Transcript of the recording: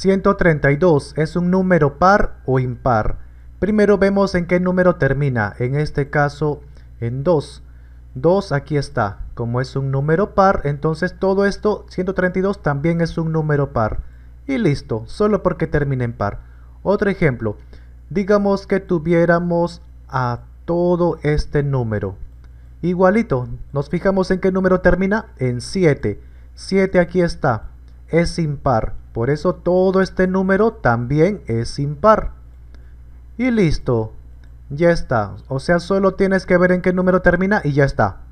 132 es un número par o impar. Primero vemos en qué número termina, en este caso en 2. 2 aquí está, como es un número par, entonces todo esto, 132 también es un número par. Y listo, solo porque termina en par. Otro ejemplo, digamos que tuviéramos a todo este número. Igualito, nos fijamos en qué número termina, en 7. 7 aquí está, es impar. Por eso todo este número también es impar. Y listo. Ya está. O sea, solo tienes que ver en qué número termina y ya está.